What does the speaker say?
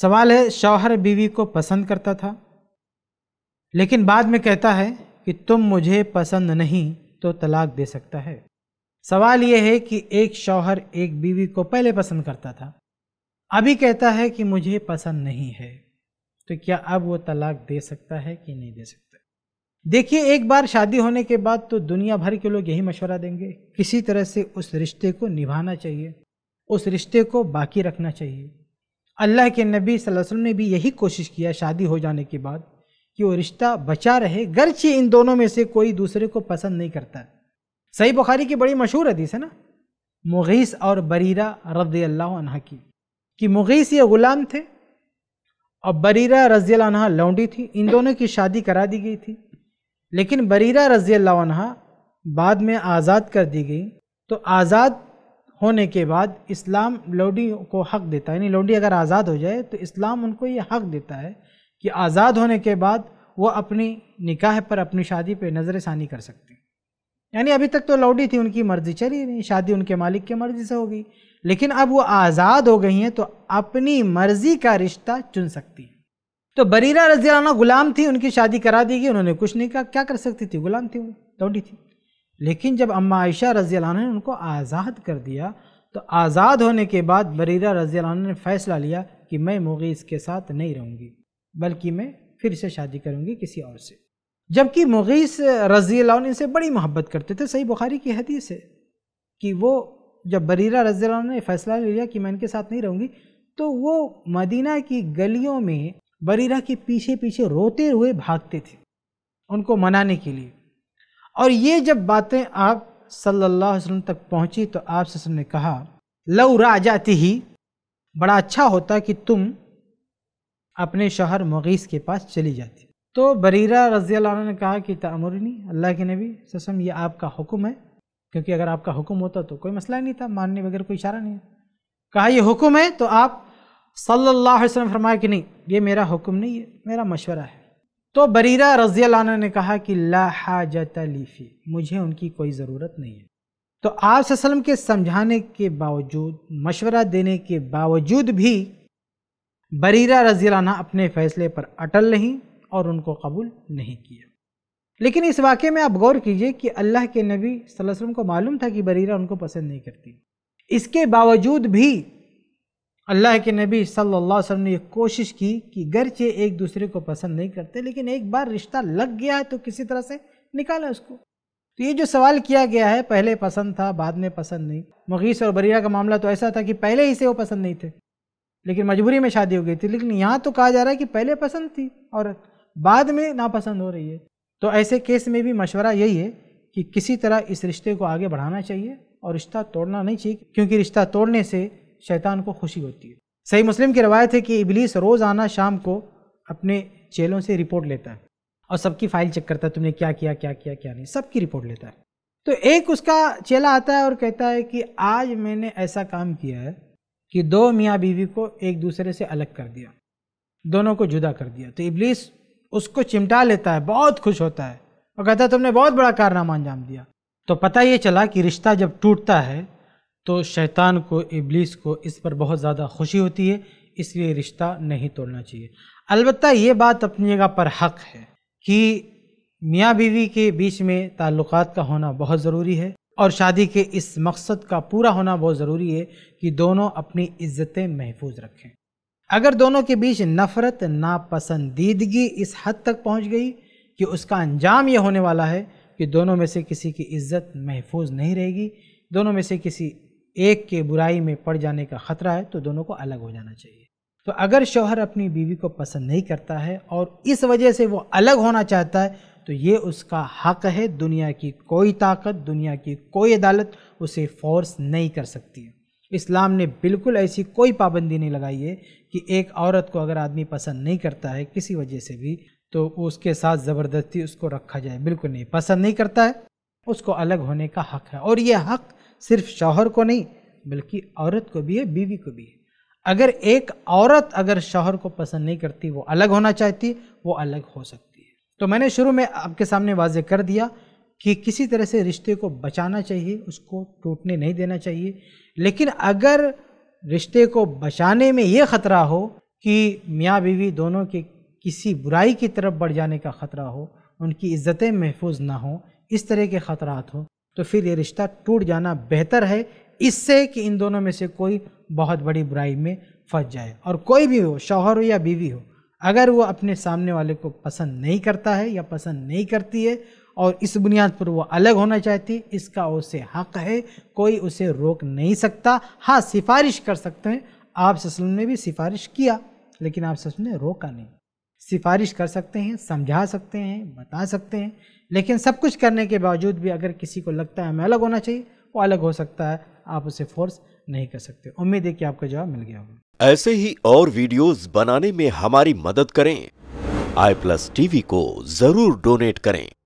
सवाल है शौहर बीवी को पसंद करता था लेकिन बाद में कहता है कि तुम मुझे पसंद नहीं तो तलाक दे सकता है सवाल यह है कि एक शौहर एक बीवी को पहले पसंद करता था अभी कहता है कि मुझे पसंद नहीं है तो क्या अब वो तलाक दे सकता है कि नहीं दे सकता देखिए एक बार शादी होने के बाद तो दुनिया भर के लोग यही मशवरा देंगे किसी तरह से उस रिश्ते को निभाना चाहिए उस रिश्ते को बाकी रखना चाहिए अल्लाह के नबी वसल्लम ने भी यही कोशिश किया शादी हो जाने के बाद कि वो रिश्ता बचा रहे गरचे इन दोनों में से कोई दूसरे को पसंद नहीं करता सही बुखारी की बड़ी मशहूर हदीस है ना मुगीस और बरीरा रज़ी अल्लाह की कि मुगीस ये ग़ुलाम थे और बरीरा रजी लौंडी थी इन दोनों की शादी करा दी गई थी लेकिन बरीरा रजी बाद में आज़ाद कर दी गई तो आज़ाद होने के बाद इस्लाम लौडी को हक देता है यानी लौडी अगर आज़ाद हो जाए तो इस्लाम उनको ये हक देता है कि आज़ाद होने के बाद वो अपनी निकाह पर अपनी शादी पर नज़र षानी कर सकते हैं यानी अभी तक तो लौडी थी उनकी मर्ज़ी चली नहीं शादी उनके मालिक की मर्ज़ी से होगी लेकिन अब वो आज़ाद हो गई हैं तो अपनी मर्ज़ी का रिश्ता चुन सकती हैं तो बरीरा रजी गुलाम थी उनकी शादी करा दी गई उन्होंने कुछ नहीं कहा क्या कर सकती थी गुलाम थी वो लौडी थी लेकिन जब अम्मा आयशा रज़ी ने उनको आज़ाद कर दिया तो आज़ाद होने के बाद बरीरा रज़ी ने फ़ैसला लिया कि मैं मुगीस के साथ नहीं रहूँगी बल्कि मैं फिर से शादी करूँगी किसी और से जबकि मुगीस रज़ी ने इनसे बड़ी मोहब्बत करते थे सही बुखारी की हदीस है कि वो जब बरीरा रज़ी ने फ़ैसला लिया कि मैं इनके साथ नहीं रहूँगी तो वो मदीना की गलियों में बरीरा के पीछे पीछे रोते हुए भागते थे उनको मनाने के लिए और ये जब बातें आप सल्लल्लाहु अलैहि वसल्लम तक पहुंची तो आप ससम ने कहा लव राजाती ही बड़ा अच्छा होता कि तुम अपने शहर मगीस के पास चली जाती तो बरीरा रज़ी ने कहा कि तमरनी अल्लाह के नबी ससम ये आपका हुक्म है क्योंकि अगर आपका हुक्म होता तो कोई मसला नहीं था मानने वगैरह कोई इशारा नहीं कहा यह हुक्म है तो आप सल्लल्लाहु अलैहि वसल्लम फरमाया कि नहीं ये मेरा हुक्म नहीं है मेरा मशवरा है तो बरीरा रज़िया ने कहा कि ला हाजत लीफ़ी मुझे उनकी कोई ज़रूरत नहीं है तो आप के समझाने के बावजूद मशवरा देने के बावजूद भी बरीरा रजी अपने फ़ैसले पर अटल रहीं और उनको कबूल नहीं किया लेकिन इस वाक़े में आप गौर कीजिए कि अल्लाह के नबी वसल्लम को मालूम था कि बरीरा उनको पसंद नहीं करती इसके बावजूद भी अल्लाह के नबी सल्लल्लाहु अलैहि वसल्लम ने कोशिश की कि गरचे एक दूसरे को पसंद नहीं करते लेकिन एक बार रिश्ता लग गया है तो किसी तरह से निकाला उसको तो ये जो सवाल किया गया है पहले पसंद था बाद में पसंद नहीं मगीस और बरिया का मामला तो ऐसा था कि पहले ही से वो पसंद नहीं थे लेकिन मजबूरी में शादी हो गई थी लेकिन यहाँ तो कहा जा रहा है कि पहले पसंद थी और बाद में नापसंद हो रही है तो ऐसे केस में भी मशवरा यही है कि किसी तरह इस रिश्ते को आगे बढ़ाना चाहिए और रिश्ता तोड़ना नहीं चाहिए क्योंकि रिश्ता तोड़ने से शैतान को खुशी होती है सही मुस्लिम की रवायत है कि इबलीस रोज़ाना शाम को अपने चेलों से रिपोर्ट लेता है और सबकी फाइल चेक करता है तुमने क्या किया क्या किया क्या नहीं सबकी रिपोर्ट लेता है तो एक उसका चेला आता है और कहता है कि आज मैंने ऐसा काम किया है कि दो मियाँ बीवी को एक दूसरे से अलग कर दिया दोनों को जुदा कर दिया तो इबलीस उसको चिमटा लेता है बहुत खुश होता है और कहता है तुमने बहुत बड़ा कारनामा अंजाम दिया तो पता ये चला कि रिश्ता जब टूटता है तो शैतान को इब्लिस को इस पर बहुत ज़्यादा खुशी होती है इसलिए रिश्ता नहीं तोड़ना चाहिए अलबत् ये बात अपनी जगह पर हक है कि मियाँ बीवी के बीच में ताल्लुक़ का होना बहुत ज़रूरी है और शादी के इस मकसद का पूरा होना बहुत ज़रूरी है कि दोनों अपनी इज्जतें महफूज रखें अगर दोनों के बीच नफ़रत नापसंदीदगी इस हद तक पहुंच गई कि उसका अंजाम यह होने वाला है कि दोनों में से किसी की इज्जत महफूज नहीं रहेगी दोनों में से किसी एक के बुराई में पड़ जाने का खतरा है तो दोनों को अलग हो जाना चाहिए तो अगर शौहर अपनी बीवी को पसंद नहीं करता है और इस वजह से वो अलग होना चाहता है तो ये उसका हक है दुनिया की कोई ताकत दुनिया की कोई अदालत उसे फोर्स नहीं कर सकती है इस्लाम ने बिल्कुल ऐसी कोई पाबंदी नहीं लगाई है कि एक औरत को अगर आदमी पसंद नहीं करता है किसी वजह से भी तो उसके साथ ज़बरदस्ती उसको रखा जाए बिल्कुल नहीं पसंद नहीं करता है उसको अलग होने का हक है और ये हक सिर्फ शौहर को नहीं बल्कि औरत को भी है बीवी को भी है अगर एक औरत अगर शौहर को पसंद नहीं करती वो अलग होना चाहती वो अलग हो सकती है तो मैंने शुरू में आपके सामने वाजे कर दिया कि किसी तरह से रिश्ते को बचाना चाहिए उसको टूटने नहीं देना चाहिए लेकिन अगर रिश्ते को बचाने में ये ख़तरा हो कि मियाँ बीवी दोनों के किसी बुराई की तरफ बढ़ जाने का ख़तरा हो उनकी इज़्ज़तें महफूज ना हो इस तरह के ख़तरात हों तो फिर ये रिश्ता टूट जाना बेहतर है इससे कि इन दोनों में से कोई बहुत बड़ी बुराई में फंस जाए और कोई भी हो शौहर हो या बीवी हो अगर वो अपने सामने वाले को पसंद नहीं करता है या पसंद नहीं करती है और इस बुनियाद पर वो अलग होना चाहती इसका उसे हक है कोई उसे रोक नहीं सकता हाँ सिफारिश कर सकते हैं आप ससल ने भी सिफारिश किया लेकिन आप ससल ने रोका नहीं सिफारिश कर सकते हैं समझा सकते हैं बता सकते हैं लेकिन सब कुछ करने के बावजूद भी अगर किसी को लगता है हमें अलग होना चाहिए वो अलग हो सकता है आप उसे फोर्स नहीं कर सकते उम्मीद है कि आपका जवाब मिल गया होगा ऐसे ही और वीडियोस बनाने में हमारी मदद करें आई प्लस टीवी को जरूर डोनेट करें